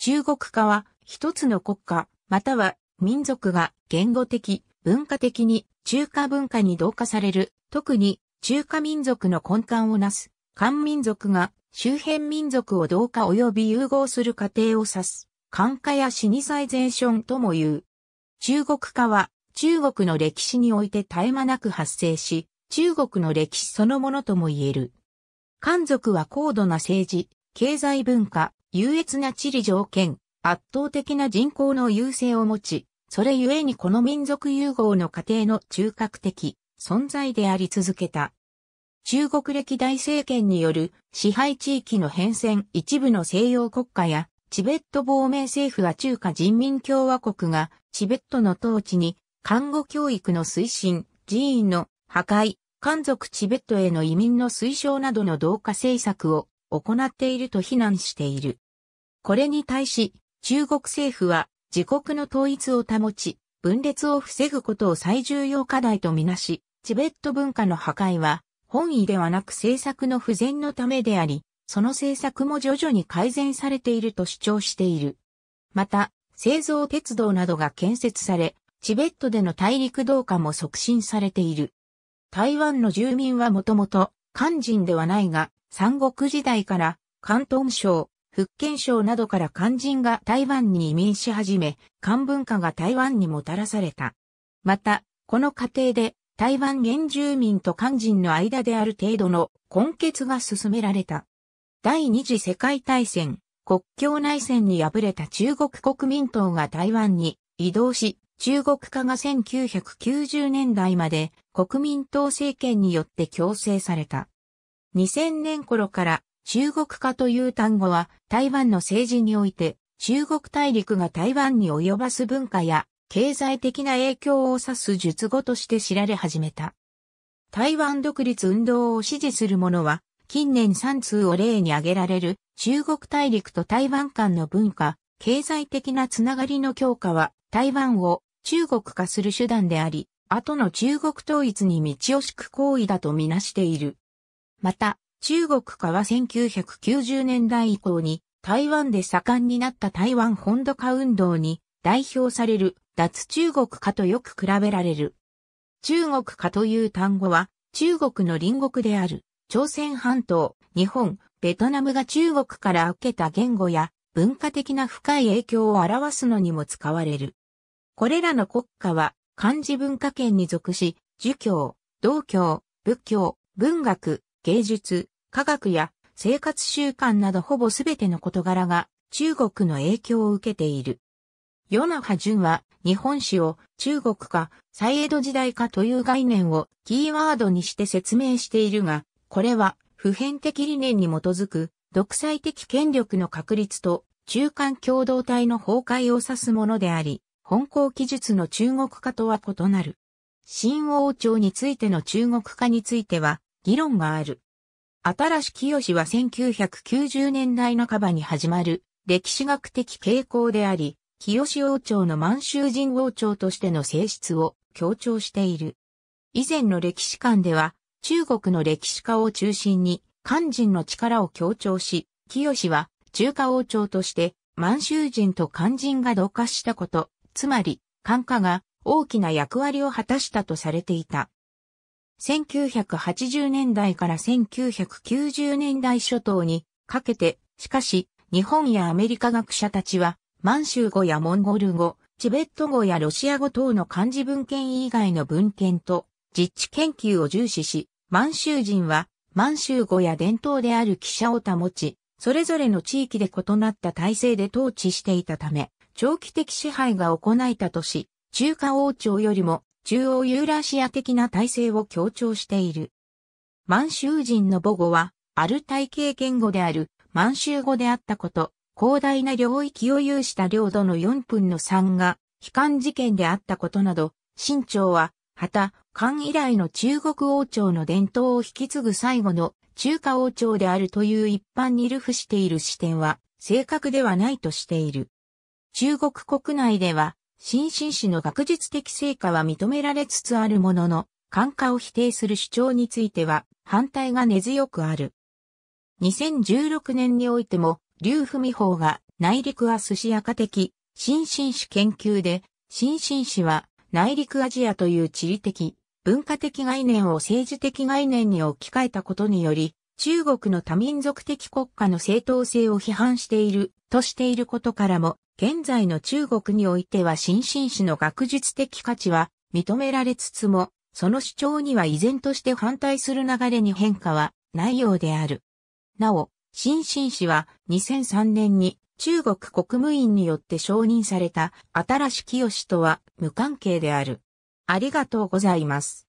中国化は一つの国家、または民族が言語的、文化的に中華文化に同化される、特に中華民族の根幹をなす、漢民族が周辺民族を同化及び融合する過程を指す、漢化やシニサイゼーションとも言う。中国化は中国の歴史において絶え間なく発生し、中国の歴史そのものとも言える。漢族は高度な政治、経済文化、優越な地理条件、圧倒的な人口の優勢を持ち、それゆえにこの民族融合の過程の中核的存在であり続けた。中国歴代政権による支配地域の変遷一部の西洋国家やチベット亡命政府は中華人民共和国がチベットの統治に看護教育の推進、寺院の破壊、漢族チベットへの移民の推奨などの同化政策を行っていると非難している。これに対し、中国政府は自国の統一を保ち、分裂を防ぐことを最重要課題とみなし、チベット文化の破壊は本意ではなく政策の不全のためであり、その政策も徐々に改善されていると主張している。また、製造鉄道などが建設され、チベットでの大陸同化も促進されている。台湾の住民はもともと、漢人ではないが、三国時代から関東省、福建省などから漢人が台湾に移民し始め、漢文化が台湾にもたらされた。また、この過程で台湾原住民と漢人の間である程度の根結が進められた。第二次世界大戦、国境内戦に敗れた中国国民党が台湾に移動し、中国化が1990年代まで国民党政権によって強制された。2000年頃から中国化という単語は台湾の政治において中国大陸が台湾に及ばす文化や経済的な影響を指す術語として知られ始めた。台湾独立運動を支持する者は近年3通を例に挙げられる中国大陸と台湾間の文化、経済的なつながりの強化は台湾を中国化する手段であり、後の中国統一に道を敷く行為だとみなしている。また、中国化は1990年代以降に台湾で盛んになった台湾本土化運動に代表される脱中国化とよく比べられる。中国化という単語は中国の隣国である朝鮮半島、日本、ベトナムが中国から受けた言語や文化的な深い影響を表すのにも使われる。これらの国家は漢字文化圏に属し、儒教、道教、仏教、文学、芸術、科学や生活習慣などほぼすべての事柄が中国の影響を受けている。ハ・ジュ淳は日本史を中国か再江戸時代かという概念をキーワードにして説明しているが、これは普遍的理念に基づく独裁的権力の確立と中間共同体の崩壊を指すものであり、本校記述の中国化とは異なる。新王朝についての中国化については、議論がある。新し清は1990年代半ばに始まる歴史学的傾向であり、清王朝の満州人王朝としての性質を強調している。以前の歴史観では、中国の歴史家を中心に、漢人の力を強調し、清は中華王朝として満州人と漢人が同化したこと、つまり、漢化が大きな役割を果たしたとされていた。1980年代から1990年代初頭にかけて、しかし、日本やアメリカ学者たちは、満州語やモンゴル語、チベット語やロシア語等の漢字文献以外の文献と、実地研究を重視し、満州人は、満州語や伝統である記者を保ち、それぞれの地域で異なった体制で統治していたため、長期的支配が行えたとし、中華王朝よりも中央ユーラシア的な体制を強調している。満州人の母語は、アルタイ系言語である満州語であったこと、広大な領域を有した領土の4分の3が、悲観事件であったことなど、清朝は、旗、漢以来の中国王朝の伝統を引き継ぐ最後の中華王朝であるという一般に流布している視点は正確ではないとしている。中国国内では新進士の学術的成果は認められつつあるものの、感化を否定する主張については反対が根強くある。2016年においても、劉文法が内陸は寿司赤的、新進史研究で、新進史は内陸アジアという地理的、文化的概念を政治的概念に置き換えたことにより、中国の多民族的国家の正当性を批判しているとしていることからも、現在の中国においては新進史の学術的価値は認められつつも、その主張には依然として反対する流れに変化はないようである。なお、新進氏は2003年に中国国務院によって承認された新しきよしとは無関係である。ありがとうございます。